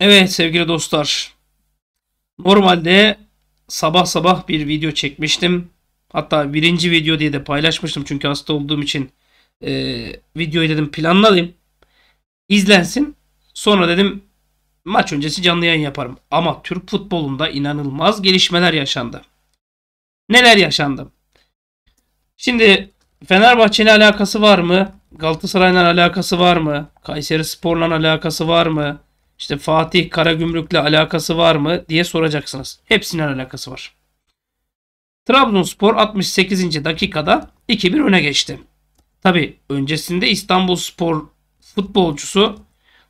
Evet sevgili dostlar. Normalde sabah sabah bir video çekmiştim. Hatta birinci video diye de paylaşmıştım. Çünkü hasta olduğum için e, videoyu dedim planlayayım İzlensin. Sonra dedim maç öncesi canlı yayın yaparım. Ama Türk futbolunda inanılmaz gelişmeler yaşandı. Neler yaşandı? Şimdi Fenerbahçe'nin alakası var mı? Galatasaray'la alakası var mı? Kayseri Spor'la alakası var mı? İşte Fatih Karagümrük'le alakası var mı diye soracaksınız. Hepsine alakası var. Trabzonspor 68. dakikada 2-1 öne geçti. Tabi öncesinde İstanbulspor futbolcusu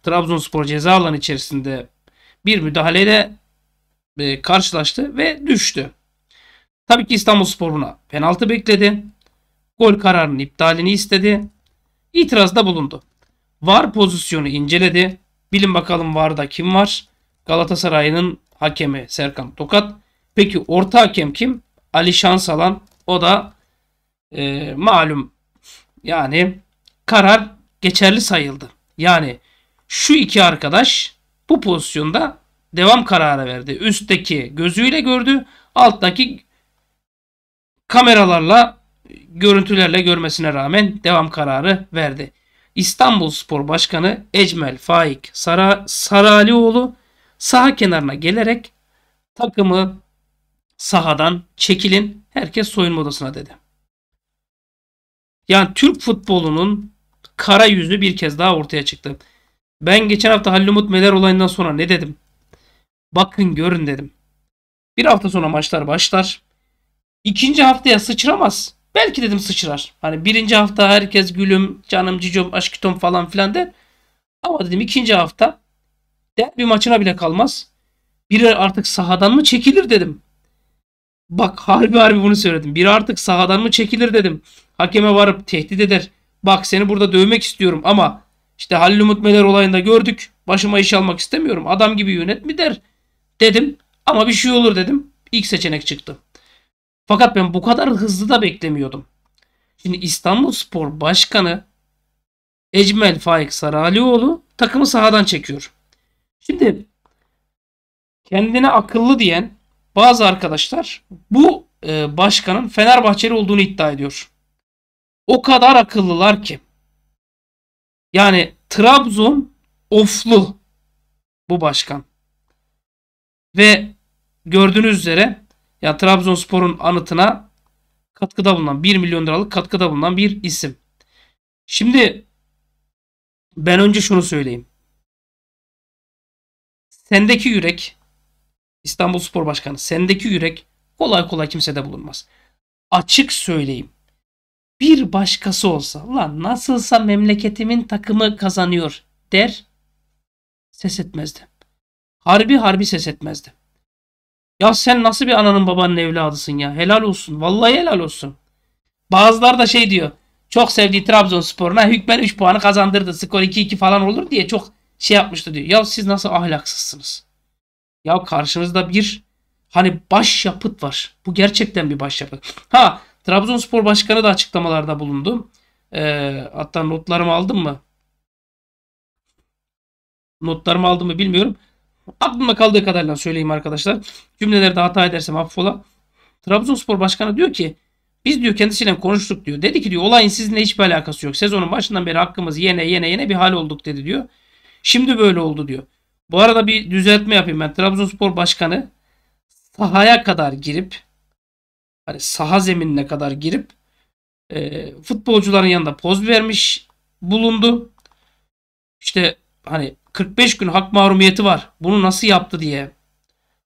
Trabzonspor ceza alanı içerisinde bir müdahaleyle e, karşılaştı ve düştü. Tabii ki İstanbulspor buna penaltı bekledi. Gol kararının iptalini istedi. İtirazda bulundu. VAR pozisyonu inceledi Bilin bakalım VAR'da kim var? Galatasaray'ın hakemi Serkan Tokat. Peki orta hakem kim? Ali Şansalan. O da e, malum yani karar geçerli sayıldı. Yani şu iki arkadaş bu pozisyonda devam kararı verdi. Üstteki gözüyle gördü, alttaki kameralarla görüntülerle görmesine rağmen devam kararı verdi. İstanbul Spor Başkanı Ecmel Faik Sara, Saralioğlu saha kenarına gelerek takımı sahadan çekilin herkes soyunma odasına dedi. Yani Türk futbolunun kara yüzü bir kez daha ortaya çıktı. Ben geçen hafta Halil Umut Meler olayından sonra ne dedim? Bakın görün dedim. Bir hafta sonra maçlar başlar. İkinci haftaya sıçramaz. Belki dedim sıçrar. Hani birinci hafta herkes gülüm, canım, cicom, aşkitom falan filan der. Ama dedim ikinci hafta derbi maçına bile kalmaz. Biri artık sahadan mı çekilir dedim. Bak harbi harbi bunu söyledim. Biri artık sahadan mı çekilir dedim. Hakeme varıp tehdit eder. Bak seni burada dövmek istiyorum ama işte Halil Umut Meler olayında gördük. Başıma iş almak istemiyorum. Adam gibi yönet mi der dedim. Ama bir şey olur dedim. İlk seçenek çıktı. Fakat ben bu kadar hızlı da beklemiyordum. Şimdi İstanbul Spor Başkanı Ecmel Faik Saralioğlu takımı sahadan çekiyor. Şimdi kendine akıllı diyen bazı arkadaşlar bu e, başkanın Fenerbahçeli olduğunu iddia ediyor. O kadar akıllılar ki. Yani Trabzon oflu bu başkan. Ve gördüğünüz üzere yani Trabzonspor'un anıtına katkıda bulunan 1 milyon liralık katkıda bulunan bir isim. Şimdi ben önce şunu söyleyeyim. Sendeki yürek İstanbul Spor Başkanı sendeki yürek kolay kolay kimsede bulunmaz. Açık söyleyeyim. Bir başkası olsa lan nasılsa memleketimin takımı kazanıyor der ses etmezdi. Harbi harbi ses etmezdi. Ya sen nasıl bir ananın babanın evladısın ya. Helal olsun. Vallahi helal olsun. Bazılar da şey diyor. Çok sevdiği Trabzonspor'una hükmen 3 puanı kazandırdı. Skor 2-2 falan olur diye çok şey yapmıştı diyor. Ya siz nasıl ahlaksızsınız? Ya karşınızda bir hani başyapıt var. Bu gerçekten bir başyapıt. Ha Trabzonspor Başkanı da açıklamalarda bulundu. Ee, hatta notlarımı aldım mı? Notlarımı aldım mı bilmiyorum. Aklımda kaldığı kadarıyla söyleyeyim arkadaşlar. Cümlelerde hata edersem affola. Trabzonspor Başkanı diyor ki biz diyor kendisiyle konuştuk diyor. Dedi ki diyor olayın sizinle hiçbir alakası yok. Sezonun başından beri hakkımız yene yene yene bir hal olduk dedi diyor. Şimdi böyle oldu diyor. Bu arada bir düzeltme yapayım ben. Trabzonspor Başkanı sahaya kadar girip hani saha zeminine kadar girip e, futbolcuların yanında poz vermiş bulundu. İşte hani 45 gün hak mahrumiyeti var. Bunu nasıl yaptı diye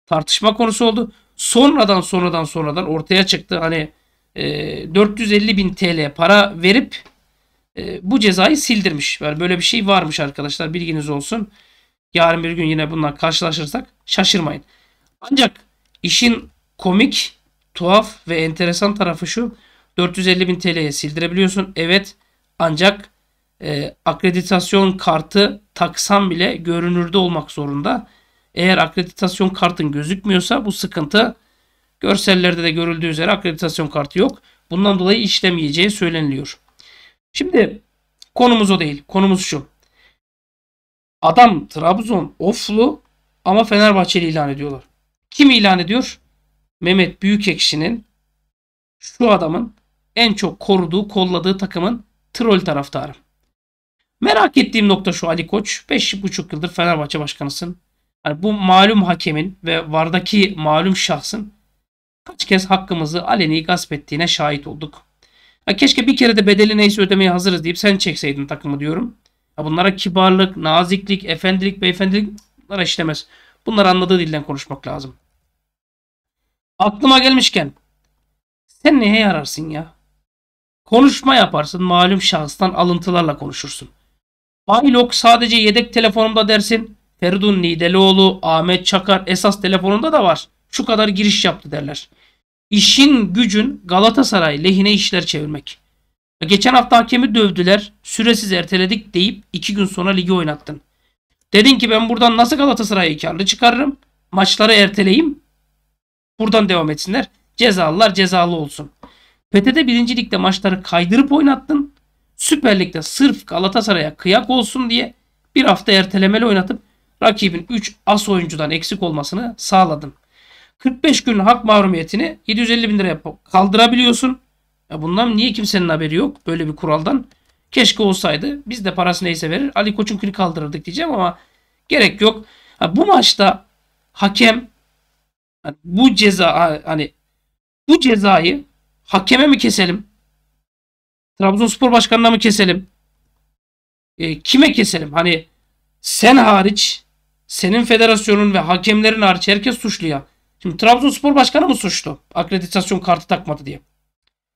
tartışma konusu oldu. Sonradan sonradan sonradan ortaya çıktı. Hani e, 450 bin TL para verip e, bu cezayı sildirmiş. Yani böyle bir şey varmış arkadaşlar bilginiz olsun. Yarın bir gün yine bununla karşılaşırsak şaşırmayın. Ancak işin komik, tuhaf ve enteresan tarafı şu. 450 bin TL'ye sildirebiliyorsun. Evet ancak e, akreditasyon kartı taksam bile görünürde olmak zorunda. Eğer akreditasyon kartın gözükmüyorsa bu sıkıntı görsellerde de görüldüğü üzere akreditasyon kartı yok. Bundan dolayı işlemeyeceği söyleniliyor. Şimdi konumuz o değil. Konumuz şu. Adam Trabzon oflu ama Fenerbahçeli ilan ediyorlar. Kim ilan ediyor? Mehmet Büyükekşi'nin şu adamın en çok koruduğu, kolladığı takımın trol taraftarı. Merak ettiğim nokta şu Ali Koç. 5,5 yıldır Fenerbahçe başkanısın. Yani bu malum hakemin ve vardaki malum şahsın kaç kez hakkımızı aleni gasp ettiğine şahit olduk. Ya keşke bir kere de bedeli neyse ödemeye hazırız deyip sen çekseydin takımı diyorum. Ya bunlara kibarlık, naziklik, efendilik, beyefendilik bunlara işlemez. Bunları anladığı dilden konuşmak lazım. Aklıma gelmişken sen neye yararsın ya? Konuşma yaparsın malum şahıstan alıntılarla konuşursun. Aylok sadece yedek telefonumda dersin. Feridun Nideloğlu, Ahmet Çakar esas telefonunda da var. Şu kadar giriş yaptı derler. İşin gücün Galatasaray lehine işler çevirmek. Geçen hafta hakemi dövdüler, süresiz erteledik deyip iki gün sonra ligi oynattın. Dedin ki ben buradan nasıl Galatasaray'ı karlı çıkarırım? Maçları erteleyim. Buradan devam etsinler. Cezalılar cezalı olsun. PTT birincilikte maçları kaydırıp oynattın. Süper Lig'de sırf Galatasaray'a kıyak olsun diye bir hafta ertelemeli oynatıp rakibin 3 as oyuncudan eksik olmasını sağladım. 45 gün hak mahrumiyetini 750 bin liraya kaldırabiliyorsun. Ya bundan niye kimsenin haberi yok böyle bir kuraldan? Keşke olsaydı. Biz de parası neyse verir. Ali Koç'un kırı kaldırırdık diyeceğim ama gerek yok. Ha, bu maçta hakem bu ceza hani bu cezayı hakeme mi keselim? Trabzonspor başkanına mı keselim? E, kime keselim? Hani sen hariç senin federasyonun ve hakemlerin hariç herkes suçlu ya. Şimdi Trabzonspor başkanı mı suçlu? Akreditasyon kartı takmadı diye.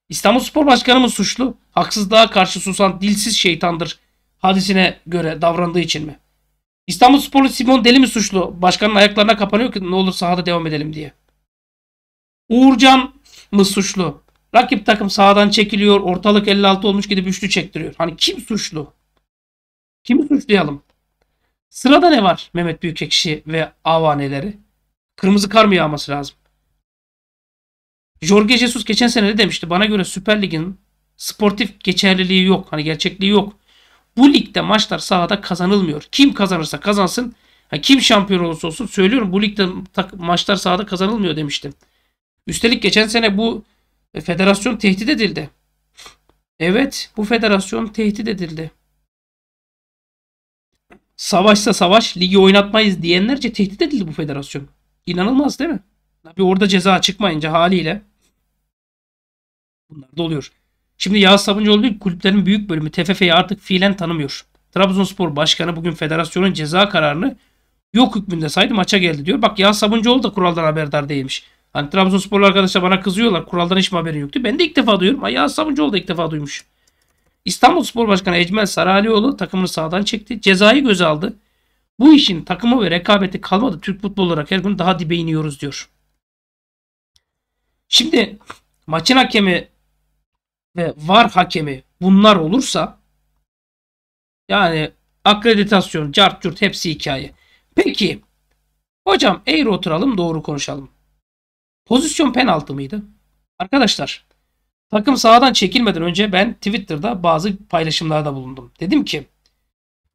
İstanbulspor Başkanı mı suçlu? Haksızlığa karşı susan dilsiz şeytandır hadisine göre davrandığı için mi? İstanbul Sporlu Simon Deli mi suçlu? Başkanın ayaklarına kapanıyor ki ne olur sahada devam edelim diye. Uğurcan mı suçlu? Rakip takım sağdan çekiliyor. Ortalık 56 olmuş gidip üçlü çektiriyor. Hani kim suçlu? Kimi suçlayalım? Sırada ne var Mehmet Büyükekşi ve avaneleri? Kırmızı kar mı yağması lazım? Jorge Jesus geçen sene de demişti? Bana göre Süper Lig'in sportif geçerliliği yok. Hani gerçekliği yok. Bu ligde maçlar sahada kazanılmıyor. Kim kazanırsa kazansın. kim şampiyon olursa olsun söylüyorum bu ligde maçlar sahada kazanılmıyor demiştim. Üstelik geçen sene bu e, federasyon tehdit edildi. Evet bu federasyon tehdit edildi. Savaşsa savaş ligi oynatmayız diyenlerce tehdit edildi bu federasyon. İnanılmaz değil mi? Tabi orada ceza çıkmayınca haliyle bunlar da oluyor. Şimdi Yağız Sabuncuoğlu değil, kulüplerin büyük bölümü TFF'yi artık fiilen tanımıyor. Trabzonspor Başkanı bugün federasyonun ceza kararını yok hükmünde saydı maça geldi diyor. Bak Yağız Sabuncuoğlu da kuraldan haberdar değilmiş. Hani Trabzonsporlu arkadaşlar bana kızıyorlar. Kuraldan hiçbir haberin yoktu. Ben de ilk defa duyuyorum. Ayağı Sabuncuoğlu da ilk defa duymuş. İstanbul Spor Başkanı Ecmel Saralioğlu takımını sağdan çekti. Cezayı göz aldı. Bu işin takımı ve rekabeti kalmadı. Türk Futbol olarak her gün daha dibe iniyoruz diyor. Şimdi maçın hakemi ve var hakemi bunlar olursa yani akreditasyon, cart curt hepsi hikaye. Peki hocam eğri oturalım doğru konuşalım. Pozisyon penaltı mıydı? Arkadaşlar takım sahadan çekilmeden önce ben Twitter'da bazı paylaşımlarda bulundum. Dedim ki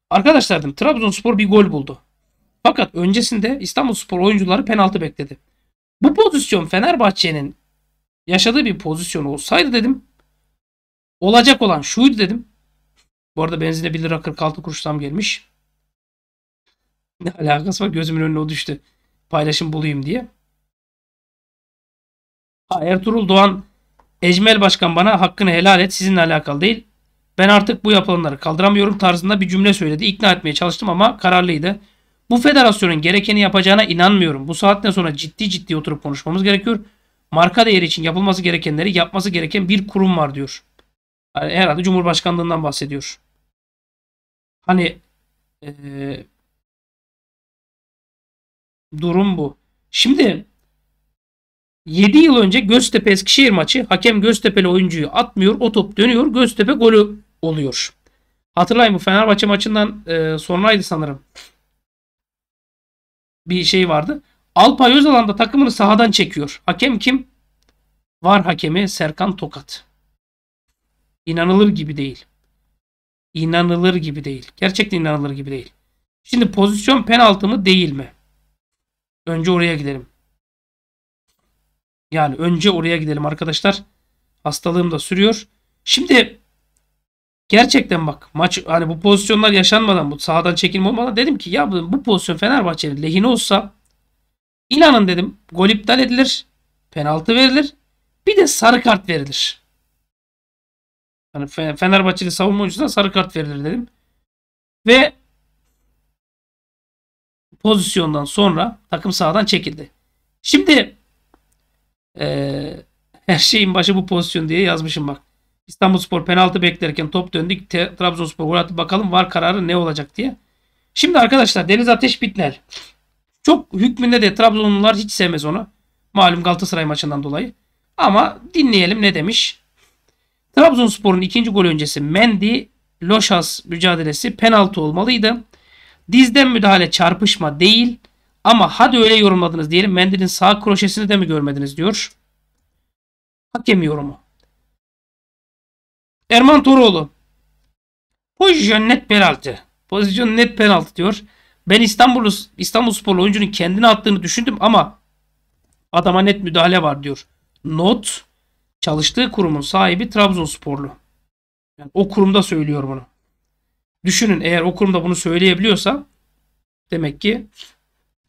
arkadaşlar dedim Trabzonspor bir gol buldu. Fakat öncesinde İstanbulspor oyuncuları penaltı bekledi. Bu pozisyon Fenerbahçe'nin yaşadığı bir pozisyon olsaydı dedim. Olacak olan şuydu dedim. Bu arada benzine 1 lira 46 kuruş tam gelmiş. Ne alakası var gözümün önüne o düştü. Paylaşım bulayım diye. Ha, Ertuğrul Doğan Ecmel Başkan bana hakkını helal et sizinle alakalı değil. Ben artık bu yapılanları kaldıramıyorum tarzında bir cümle söyledi. İkna etmeye çalıştım ama kararlıydı. Bu federasyonun gerekeni yapacağına inanmıyorum. Bu saatten sonra ciddi ciddi oturup konuşmamız gerekiyor. Marka değeri için yapılması gerekenleri yapması gereken bir kurum var diyor. Yani herhalde Cumhurbaşkanlığından bahsediyor. Hani ee, durum bu. Şimdi 7 yıl önce Göztepe Eskişehir maçı hakem Göztepe'li oyuncuyu atmıyor. O top dönüyor. Göztepe golü oluyor. Hatırlayın bu Fenerbahçe maçından e, sonraydı sanırım. Bir şey vardı. Alpay Özalan da takımını sahadan çekiyor. Hakem kim? Var hakemi Serkan Tokat. İnanılır gibi değil. İnanılır gibi değil. Gerçekten inanılır gibi değil. Şimdi pozisyon penaltı mı değil mi? Önce oraya gidelim. Yani önce oraya gidelim arkadaşlar. Hastalığım da sürüyor. Şimdi gerçekten bak maç hani bu pozisyonlar yaşanmadan bu sahadan çekilme olmadan dedim ki ya bu, pozisyon Fenerbahçe'nin lehine olsa inanın dedim gol iptal edilir. Penaltı verilir. Bir de sarı kart verilir. Hani Fenerbahçeli savunma oyuncusuna sarı kart verilir dedim. Ve pozisyondan sonra takım sahadan çekildi. Şimdi ee, her şeyin başı bu pozisyon diye yazmışım bak. İstanbulspor penaltı beklerken top döndük. Trabzonspor gol attı. Bakalım var kararı ne olacak diye. Şimdi arkadaşlar Deniz Ateş Bitler. Çok hükmünde de Trabzonlular hiç sevmez onu. Malum Galatasaray maçından dolayı. Ama dinleyelim ne demiş. Trabzonspor'un ikinci gol öncesi Mendy Loşas mücadelesi penaltı olmalıydı. Dizden müdahale çarpışma değil. Ama hadi öyle yorumladınız diyelim. Mendilin sağ kroşesini de mi görmediniz diyor. Hakem yorumu. Erman Toroğlu. Pozisyon net penaltı. Pozisyon net penaltı diyor. Ben İstanbul, İstanbul Sporlu oyuncunun kendini attığını düşündüm ama adama net müdahale var diyor. Not çalıştığı kurumun sahibi Trabzonsporlu. Yani o kurumda söylüyor bunu. Düşünün eğer o kurumda bunu söyleyebiliyorsa demek ki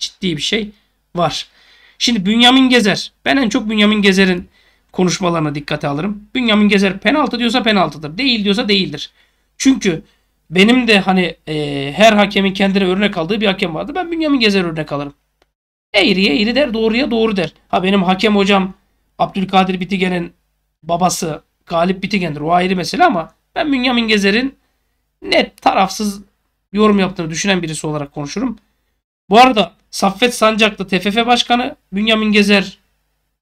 ciddi bir şey var. Şimdi Bünyamin Gezer. Ben en çok Bünyamin Gezer'in konuşmalarına dikkate alırım. Bünyamin Gezer penaltı diyorsa penaltıdır. Değil diyorsa değildir. Çünkü benim de hani e, her hakemin kendine örnek aldığı bir hakem vardı. Ben Bünyamin Gezer örnek alırım. Eğriye eğri der, doğruya doğru der. Ha benim hakem hocam Abdülkadir Bitigen'in babası Galip Bitigen'dir. O ayrı mesele ama ben Bünyamin Gezer'in net tarafsız yorum yaptığını düşünen birisi olarak konuşurum. Bu arada Saffet Sancaklı TFF Başkanı, Bünyamin Gezer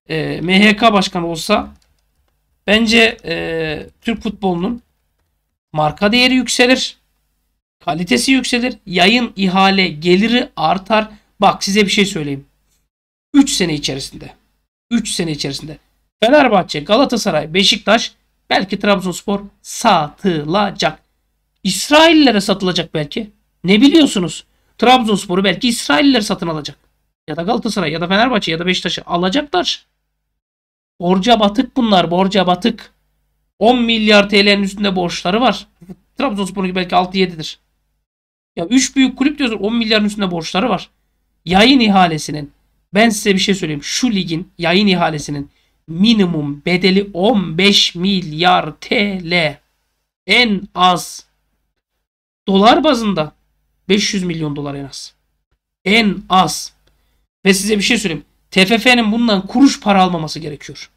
e, MHK Başkanı olsa bence e, Türk futbolunun marka değeri yükselir. Kalitesi yükselir. Yayın ihale geliri artar. Bak size bir şey söyleyeyim. 3 sene içerisinde. 3 sene içerisinde. Fenerbahçe, Galatasaray, Beşiktaş belki Trabzonspor satılacak. İsraillere satılacak belki. Ne biliyorsunuz? Trabzonspor'u belki İsrailler satın alacak. Ya da Galatasaray ya da Fenerbahçe ya da Beşiktaş'ı alacaklar. Borca batık bunlar. Borca batık. 10 milyar TL'nin üstünde borçları var. Trabzonspor'un belki 6-7'dir. Ya 3 büyük kulüp diyorsun 10 milyarın üstünde borçları var. Yayın ihalesinin ben size bir şey söyleyeyim. Şu ligin yayın ihalesinin minimum bedeli 15 milyar TL. En az dolar bazında 500 milyon dolar en az. En az. Ve size bir şey söyleyeyim. TFF'nin bundan kuruş para almaması gerekiyor.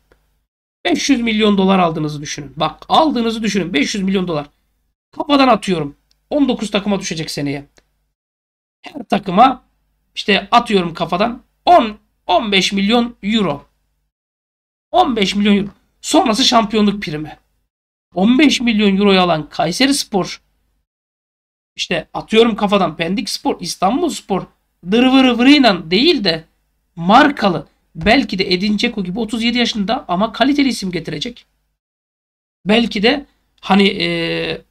500 milyon dolar aldığınızı düşünün. Bak aldığınızı düşünün. 500 milyon dolar. Kafadan atıyorum. 19 takıma düşecek seneye. Her takıma işte atıyorum kafadan 10 15 milyon euro. 15 milyon euro. Sonrası şampiyonluk primi. 15 milyon euroyu alan Kayseri Spor işte atıyorum kafadan Pendik Spor, İstanbul Spor dırvırı vırıyla değil de markalı belki de Edin Dzeko gibi 37 yaşında ama kaliteli isim getirecek. Belki de hani ee,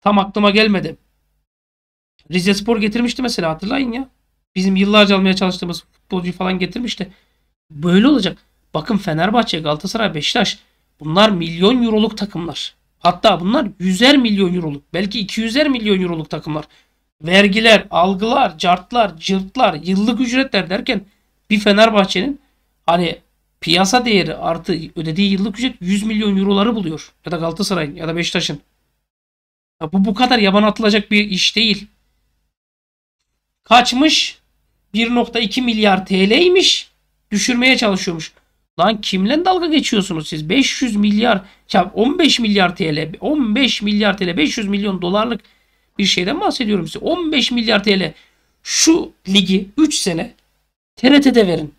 tam aklıma gelmedi. Rize Spor getirmişti mesela hatırlayın ya. Bizim yıllarca almaya çalıştığımız futbolcu falan getirmişti. Böyle olacak. Bakın Fenerbahçe, Galatasaray, Beşiktaş bunlar milyon euroluk takımlar. Hatta bunlar 100'er milyon euroluk belki 200'er milyon euroluk takımlar. Vergiler, algılar, cartlar, cırtlar, yıllık ücretler derken bir Fenerbahçe'nin hani piyasa değeri artı ödediği yıllık ücret 100 milyon euroları buluyor. Ya da Galatasaray'ın ya da Beşiktaş'ın. Ya bu bu kadar yaban atılacak bir iş değil. Kaçmış? 1.2 milyar TL'ymiş. Düşürmeye çalışıyormuş. Lan kimle dalga geçiyorsunuz siz? 500 milyar, ya 15 milyar TL, 15 milyar TL, 500 milyon dolarlık bir şeyden bahsediyorum size. 15 milyar TL şu ligi 3 sene TRT'de verin.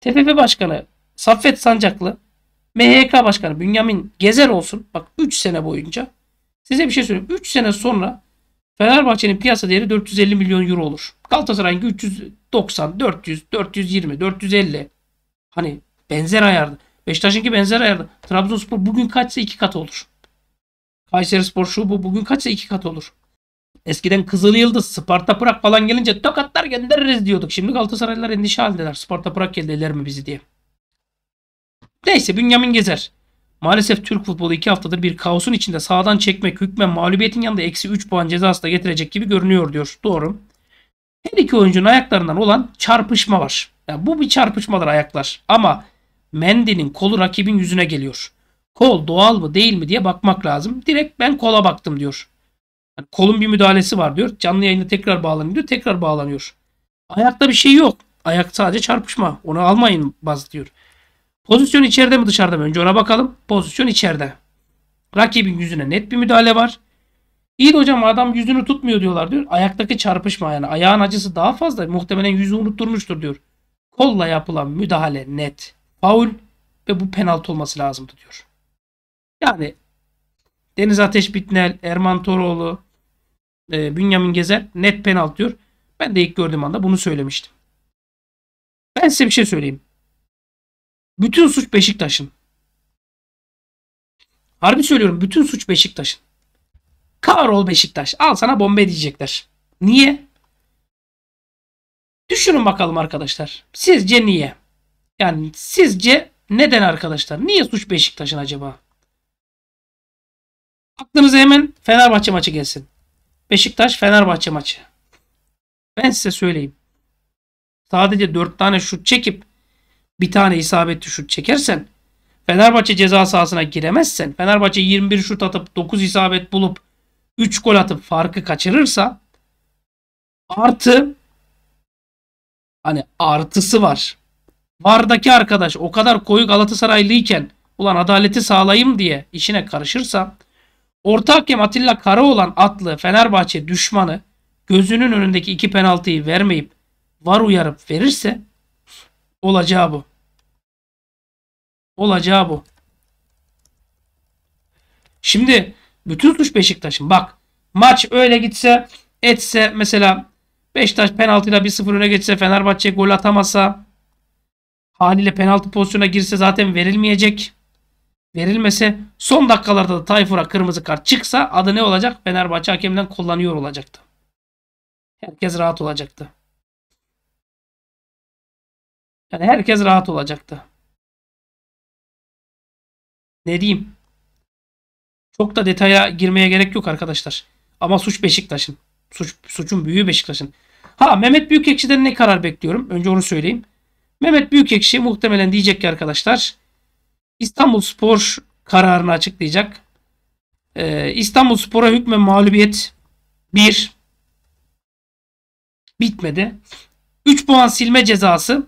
TFF Başkanı Saffet Sancaklı, MHK Başkanı Bünyamin Gezer olsun. Bak 3 sene boyunca. Size bir şey söyleyeyim. 3 sene sonra Fenerbahçe'nin piyasa değeri 450 milyon euro olur. Galatasaray'ın 390, 400, 420, 450. Hani Benzer ayarda. Beşiktaş'ınki benzer ayarda. Trabzonspor bugün kaçsa iki kat olur. Kayseri Spor şu bu bugün kaçsa iki kat olur. Eskiden Kızıl Yıldız, Sparta Pırak falan gelince tokatlar göndeririz diyorduk. Şimdi Galatasaraylılar endişe haldeler. Sparta Pırak geldiler mi bizi diye. Neyse Bünyamin Gezer. Maalesef Türk futbolu iki haftadır bir kaosun içinde sağdan çekmek hükmen mağlubiyetin yanında eksi 3 puan cezası da getirecek gibi görünüyor diyor. Doğru. Her iki oyuncunun ayaklarından olan çarpışma var. Yani bu bir çarpışmadır ayaklar. Ama Mendy'nin kolu rakibin yüzüne geliyor. Kol doğal mı değil mi diye bakmak lazım. Direkt ben kola baktım diyor. Yani kolun bir müdahalesi var diyor. Canlı yayında tekrar bağlanıyor diyor. Tekrar bağlanıyor. Ayakta bir şey yok. Ayak sadece çarpışma. Onu almayın baz diyor. Pozisyon içeride mi dışarıda mı? Önce ona bakalım. Pozisyon içeride. Rakibin yüzüne net bir müdahale var. İyi de hocam adam yüzünü tutmuyor diyorlar diyor. Ayaktaki çarpışma yani ayağın acısı daha fazla. Muhtemelen yüzü unutturmuştur diyor. Kolla yapılan müdahale net faul ve bu penaltı olması lazımdı diyor. Yani Deniz Ateş Bitnel, Erman Toroğlu, e, Bünyamin Gezer net penaltı diyor. Ben de ilk gördüğüm anda bunu söylemiştim. Ben size bir şey söyleyeyim. Bütün suç Beşiktaş'ın. Harbi söylüyorum bütün suç Beşiktaş'ın. Kahrol Beşiktaş. Al sana bombe diyecekler. Niye? Düşünün bakalım arkadaşlar. Sizce niye? Yani sizce neden arkadaşlar? Niye suç Beşiktaş'ın acaba? Aklınıza hemen Fenerbahçe maçı gelsin. Beşiktaş Fenerbahçe maçı. Ben size söyleyeyim. Sadece 4 tane şut çekip bir tane isabetli şut çekersen Fenerbahçe ceza sahasına giremezsen Fenerbahçe 21 şut atıp 9 isabet bulup 3 gol atıp farkı kaçırırsa artı hani artısı var. Vardaki arkadaş o kadar koyu Galatasaraylıyken ulan adaleti sağlayayım diye işine karışırsa orta hakem Atilla Kara olan atlı Fenerbahçe düşmanı gözünün önündeki iki penaltıyı vermeyip var uyarıp verirse olacağı bu. Olacağı bu. Şimdi bütün suç Beşiktaş'ın. Bak maç öyle gitse etse mesela Beşiktaş penaltıyla 1-0 öne geçse Fenerbahçe gol atamasa Haliyle penaltı pozisyona girse zaten verilmeyecek. Verilmese son dakikalarda da Tayfur'a kırmızı kart çıksa adı ne olacak? Fenerbahçe hakemden kullanıyor olacaktı. Herkes rahat olacaktı. Yani herkes rahat olacaktı. Ne diyeyim? Çok da detaya girmeye gerek yok arkadaşlar. Ama suç Beşiktaş'ın. Suç, suçun büyüğü Beşiktaş'ın. Ha Mehmet Büyükekşi'den ne karar bekliyorum? Önce onu söyleyeyim. Mehmet Büyükekşi muhtemelen diyecek ki arkadaşlar İstanbul Spor kararını açıklayacak. Ee, İstanbul Spor'a hükmen mağlubiyet 1 bitmedi. 3 puan silme cezası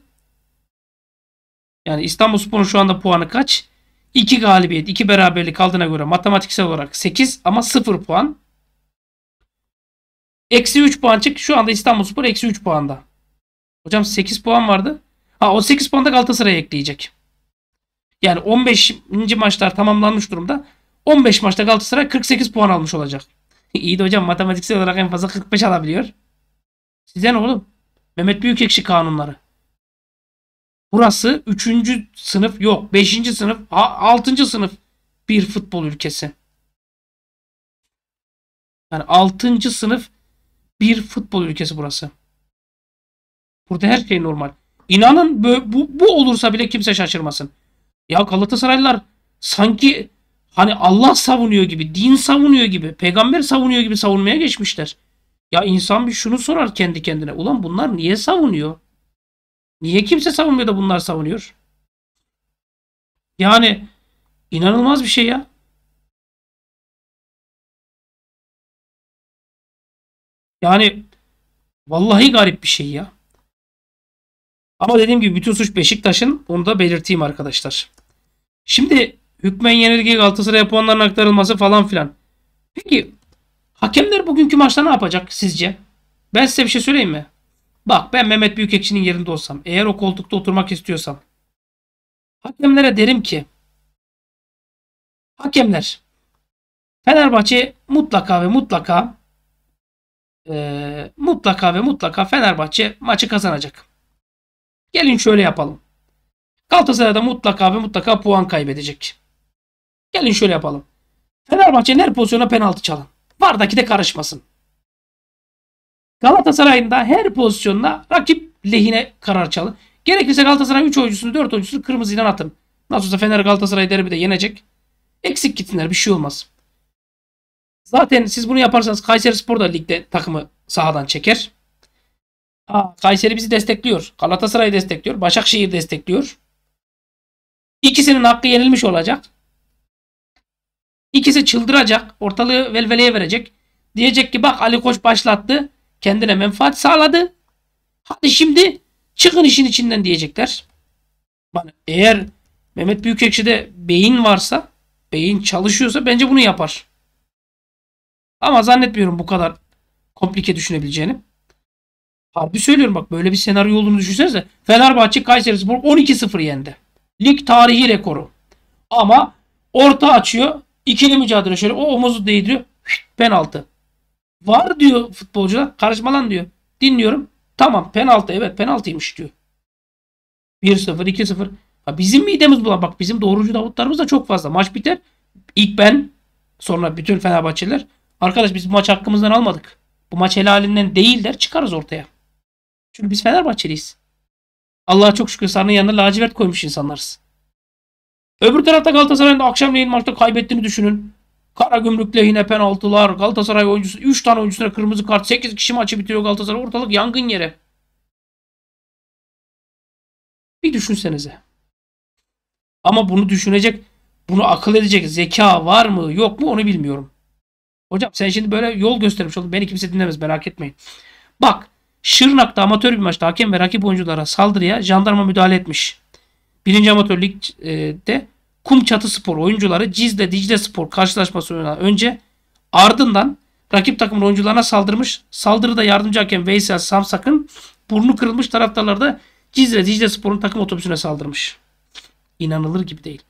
yani İstanbul Spor'un şu anda puanı kaç? 2 galibiyet, 2 beraberlik aldığına göre matematiksel olarak 8 ama 0 puan. Eksi 3 puan çık. Şu anda İstanbul Spor eksi 3 puanda. Hocam 8 puan vardı. Ha 18 puan da Galatasaray'a ekleyecek. Yani 15. maçlar tamamlanmış durumda. 15 maçta Galatasaray 48 puan almış olacak. İyi de hocam matematiksel olarak en fazla 45 alabiliyor. Size ne oğlum? Mehmet Büyükekşi kanunları. Burası 3. sınıf yok. 5. sınıf 6. sınıf bir futbol ülkesi. Yani 6. sınıf bir futbol ülkesi burası. Burada her şey normal. İnanın bu, bu olursa bile kimse şaşırmasın. Ya Galatasaraylılar sanki hani Allah savunuyor gibi, din savunuyor gibi, peygamber savunuyor gibi savunmaya geçmişler. Ya insan bir şunu sorar kendi kendine. Ulan bunlar niye savunuyor? Niye kimse savunmuyor da bunlar savunuyor? Yani inanılmaz bir şey ya. Yani vallahi garip bir şey ya. Ama dediğim gibi bütün suç Beşiktaş'ın. Onu da belirteyim arkadaşlar. Şimdi hükmen yenilgi Galatasaray'a puanların aktarılması falan filan. Peki hakemler bugünkü maçta ne yapacak sizce? Ben size bir şey söyleyeyim mi? Bak ben Mehmet Büyükekşi'nin yerinde olsam eğer o koltukta oturmak istiyorsam hakemlere derim ki hakemler Fenerbahçe mutlaka ve mutlaka e, mutlaka ve mutlaka Fenerbahçe maçı kazanacak. Gelin şöyle yapalım. Galatasaray'da mutlaka ve mutlaka puan kaybedecek. Gelin şöyle yapalım. Fenerbahçe'nin her pozisyona penaltı çalın. Vardaki de karışmasın. Galatasaray'ın da her pozisyonuna rakip lehine karar çalın. Gerekirse Galatasaray 3 oyuncusunu 4 oyuncusunu kırmızıdan atın. Nasıl olsa Fener Galatasaray derbide yenecek. Eksik gitsinler bir şey olmaz. Zaten siz bunu yaparsanız Kayseri Spor da ligde takımı sahadan çeker. Aa, Kayseri bizi destekliyor. Galatasaray'ı destekliyor. Başakşehir destekliyor. İkisinin hakkı yenilmiş olacak. İkisi çıldıracak. Ortalığı velveleye verecek. Diyecek ki bak Ali Koç başlattı. Kendine menfaat sağladı. Hadi şimdi çıkın işin içinden diyecekler. Bana eğer Mehmet Büyükekşi'de beyin varsa, beyin çalışıyorsa bence bunu yapar. Ama zannetmiyorum bu kadar komplike düşünebileceğini. Harbi söylüyorum bak böyle bir senaryo olduğunu düşünsenize. Fenerbahçe Kayserispor 12-0 yendi. Lig tarihi rekoru. Ama orta açıyor. ikili mücadele şöyle o omuzu değdiriyor. Penaltı. Var diyor futbolcular. Karışma lan diyor. Dinliyorum. Tamam penaltı evet penaltıymış diyor. 1-0 2-0. Bizim midemiz bulan bak bizim doğrucu davutlarımız da çok fazla. Maç biter. İlk ben sonra bütün Fenerbahçeliler. Arkadaş biz bu maç hakkımızdan almadık. Bu maç helalinden değiller çıkarız ortaya. Çünkü biz Fenerbahçeliyiz. Allah'a çok şükür sana yanına lacivert koymuş insanlarız. Öbür tarafta Galatasaray'ın da akşamleyin maçta kaybettiğini düşünün. Kara gümrük lehine penaltılar. Galatasaray oyuncusu 3 tane oyuncusuna kırmızı kart. 8 kişi maçı bitiriyor Galatasaray. Ortalık yangın yere. Bir düşünsenize. Ama bunu düşünecek, bunu akıl edecek zeka var mı yok mu onu bilmiyorum. Hocam sen şimdi böyle yol göstermiş oldun. Beni kimse dinlemez merak etmeyin. Bak Şırnak'ta amatör bir maçta hakem ve rakip oyunculara saldırıya jandarma müdahale etmiş. Birinci Amatör Lig'de Çatı Spor oyuncuları Cizle Dicle Spor karşılaşmasından önce ardından rakip takımın oyuncularına saldırmış. Saldırıda yardımcı hakem Veysel Samsak'ın burnu kırılmış taraftarlar da Cizre Dicle Spor'un takım otobüsüne saldırmış. İnanılır gibi değil.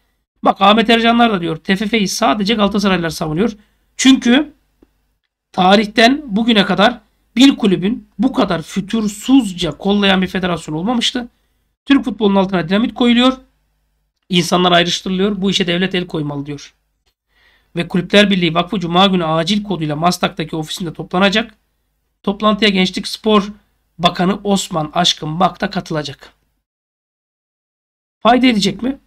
Bak Ahmet Ercanlar da diyor TFF'yi sadece Galatasaraylılar savunuyor. Çünkü tarihten bugüne kadar bir kulübün bu kadar fütursuzca kollayan bir federasyon olmamıştı. Türk futbolunun altına dinamit koyuluyor. İnsanlar ayrıştırılıyor. Bu işe devlet el koymalı diyor. Ve Kulüpler Birliği Vakfı Cuma günü acil koduyla Mastak'taki ofisinde toplanacak. Toplantıya Gençlik Spor Bakanı Osman Aşkın Bak da katılacak. Fayda edecek mi?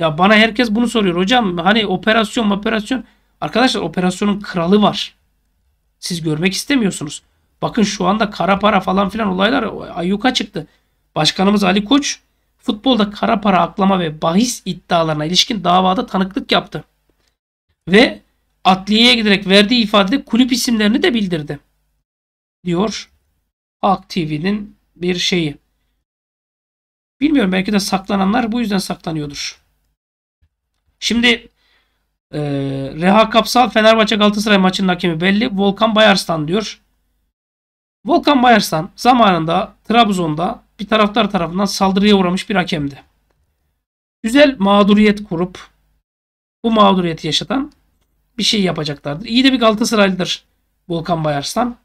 Ya bana herkes bunu soruyor. Hocam hani operasyon operasyon. Arkadaşlar operasyonun kralı var. Siz görmek istemiyorsunuz. Bakın şu anda kara para falan filan olaylar ayyuka çıktı. Başkanımız Ali Koç futbolda kara para aklama ve bahis iddialarına ilişkin davada tanıklık yaptı. Ve adliyeye giderek verdiği ifadede kulüp isimlerini de bildirdi. Diyor Halk TV'nin bir şeyi. Bilmiyorum belki de saklananlar bu yüzden saklanıyordur. Şimdi ee, Reha Kapsal Fenerbahçe Galatasaray maçının hakemi belli. Volkan Bayarslan diyor. Volkan Bayarslan zamanında Trabzon'da bir taraftar tarafından saldırıya uğramış bir hakemdi. Güzel mağduriyet kurup bu mağduriyeti yaşatan bir şey yapacaklardır. İyi de bir Galatasaraylıdır Volkan Bayarslan.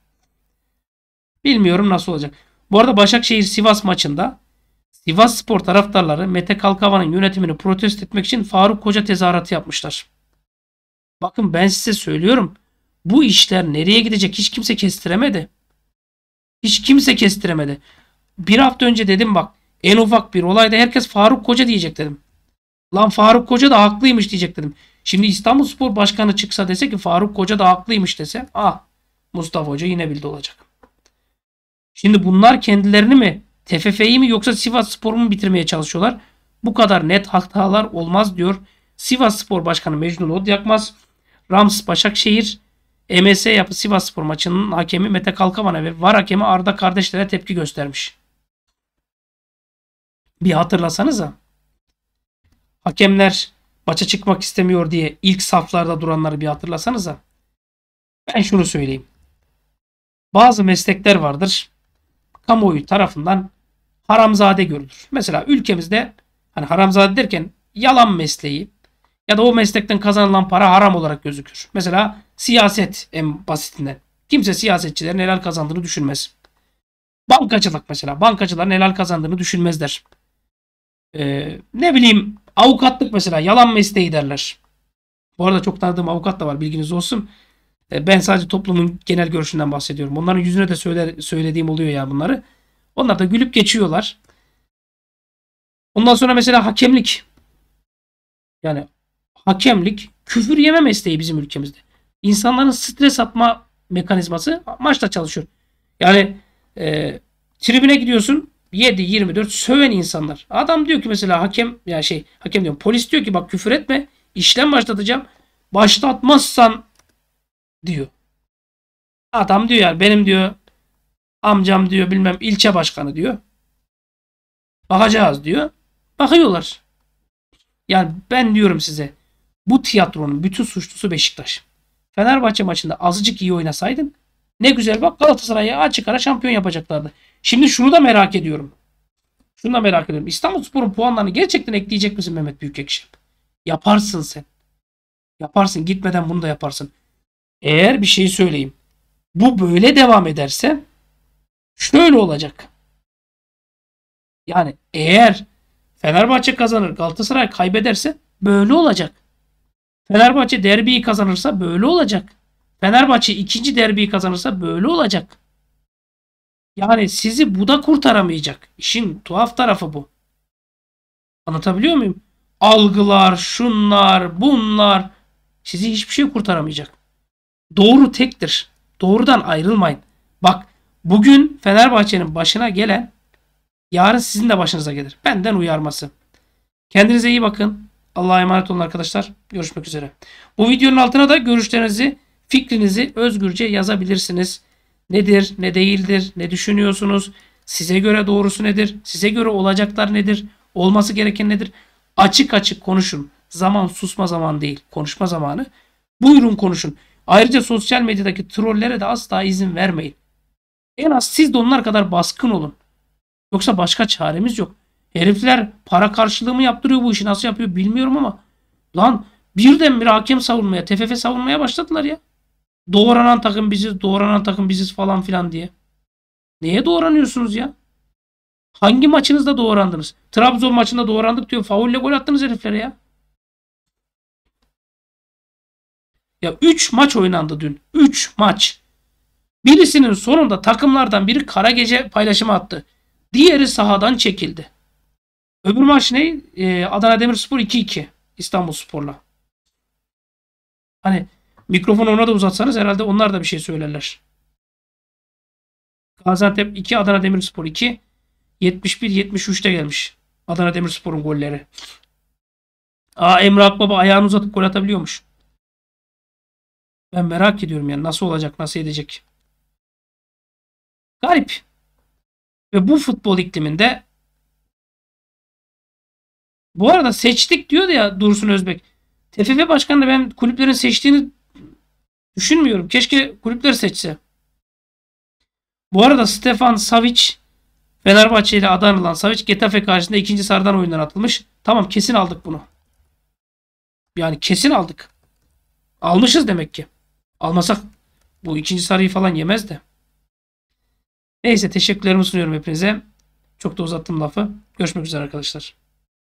Bilmiyorum nasıl olacak. Bu arada Başakşehir-Sivas maçında Sivas Spor taraftarları Mete Kalkavan'ın yönetimini protest etmek için Faruk Koca tezahüratı yapmışlar. Bakın ben size söylüyorum. Bu işler nereye gidecek hiç kimse kestiremedi. Hiç kimse kestiremedi. Bir hafta önce dedim bak en ufak bir olayda herkes Faruk Koca diyecek dedim. Lan Faruk Koca da haklıymış diyecek dedim. Şimdi İstanbul Spor Başkanı çıksa dese ki Faruk Koca da haklıymış dese ah Mustafa Hoca yine bildi olacak. Şimdi bunlar kendilerini mi TFF'yi mi yoksa Sivas Spor'u mu bitirmeye çalışıyorlar? Bu kadar net hatalar olmaz diyor Sivas Spor Başkanı Mecnun Odyakmaz. Rams Başakşehir MS yapı Sivasspor maçının hakemi Mete Kalkaman'a ve VAR hakemi Arda Kardeşler'e tepki göstermiş. Bir hatırlasanıza. Hakemler maça çıkmak istemiyor diye ilk saflarda duranları bir hatırlasanıza. Ben şunu söyleyeyim. Bazı meslekler vardır. Kamuoyu tarafından haramzade görülür. Mesela ülkemizde hani haramzade derken yalan mesleği, ya da o meslekten kazanılan para haram olarak gözükür. Mesela siyaset en basitinden. Kimse siyasetçilerin helal kazandığını düşünmez. Bankacılık mesela. Bankacıların helal kazandığını düşünmezler. Ee, ne bileyim avukatlık mesela yalan mesleği derler. Bu arada çok tanıdığım avukat da var bilginiz olsun. Ee, ben sadece toplumun genel görüşünden bahsediyorum. Onların yüzüne de söyler, söylediğim oluyor ya bunları. Onlar da gülüp geçiyorlar. Ondan sonra mesela hakemlik. Yani hakemlik, küfür yeme mesleği bizim ülkemizde. İnsanların stres atma mekanizması maçta çalışıyor. Yani e, tribüne gidiyorsun 7-24 söven insanlar. Adam diyor ki mesela hakem ya şey hakem diyor polis diyor ki bak küfür etme işlem başlatacağım. Başlatmazsan diyor. Adam diyor yani benim diyor amcam diyor bilmem ilçe başkanı diyor. Bakacağız diyor. Bakıyorlar. Yani ben diyorum size bu tiyatronun bütün suçlusu Beşiktaş. Fenerbahçe maçında azıcık iyi oynasaydın ne güzel bak Galatasaray'a açık ara şampiyon yapacaklardı. Şimdi şunu da merak ediyorum. Şunu da merak ediyorum. İstanbulspor'un puanlarını gerçekten ekleyecek misin Mehmet Büyükekşi? Yaparsın sen. Yaparsın. Gitmeden bunu da yaparsın. Eğer bir şey söyleyeyim. Bu böyle devam ederse şöyle olacak. Yani eğer Fenerbahçe kazanır Galatasaray kaybederse böyle olacak. Fenerbahçe derbiyi kazanırsa böyle olacak. Fenerbahçe ikinci derbiyi kazanırsa böyle olacak. Yani sizi bu da kurtaramayacak. İşin tuhaf tarafı bu. Anlatabiliyor muyum? Algılar, şunlar, bunlar sizi hiçbir şey kurtaramayacak. Doğru tektir. Doğrudan ayrılmayın. Bak bugün Fenerbahçe'nin başına gelen yarın sizin de başınıza gelir. Benden uyarması. Kendinize iyi bakın. Allah'a emanet olun arkadaşlar. Görüşmek üzere. Bu videonun altına da görüşlerinizi, fikrinizi özgürce yazabilirsiniz. Nedir, ne değildir, ne düşünüyorsunuz? Size göre doğrusu nedir? Size göre olacaklar nedir? Olması gereken nedir? Açık açık konuşun. Zaman susma zaman değil. Konuşma zamanı. Buyurun konuşun. Ayrıca sosyal medyadaki trollere de asla izin vermeyin. En az siz de onlar kadar baskın olun. Yoksa başka çaremiz yok. Herifler para karşılığı mı yaptırıyor bu işi nasıl yapıyor bilmiyorum ama lan birdenbire hakem savunmaya, TFF savunmaya başladılar ya. Doğranan takım biziz, doğranan takım biziz falan filan diye. Neye doğranıyorsunuz ya? Hangi maçınızda doğrandınız? Trabzon maçında doğrandık diyor. Faulle gol attınız heriflere ya. Ya 3 maç oynandı dün. 3 maç. Birisinin sonunda takımlardan biri kara gece paylaşımı attı. Diğeri sahadan çekildi. Öbür maç ne? Ee, Adana Demirspor 2-2 İstanbul Spor'la. Hani mikrofonu ona da uzatsanız herhalde onlar da bir şey söylerler. Gaziantep 2, Adana Demirspor 2. 71-73'te gelmiş. Adana Demirspor'un golleri. Aa Emre Akbaba ayağını uzatıp gol atabiliyormuş. Ben merak ediyorum yani nasıl olacak, nasıl edecek. Garip. Ve bu futbol ikliminde bu arada seçtik diyor ya Dursun Özbek. TFF Başkanı da ben kulüplerin seçtiğini düşünmüyorum. Keşke kulüpler seçse. Bu arada Stefan Savic Fenerbahçe ile adı anılan Savic Getafe karşısında ikinci sarıdan oyundan atılmış. Tamam kesin aldık bunu. Yani kesin aldık. Almışız demek ki. Almasak bu ikinci sarıyı falan yemez de. Neyse teşekkürlerimi sunuyorum hepinize. Çok da uzattım lafı. Görüşmek üzere arkadaşlar.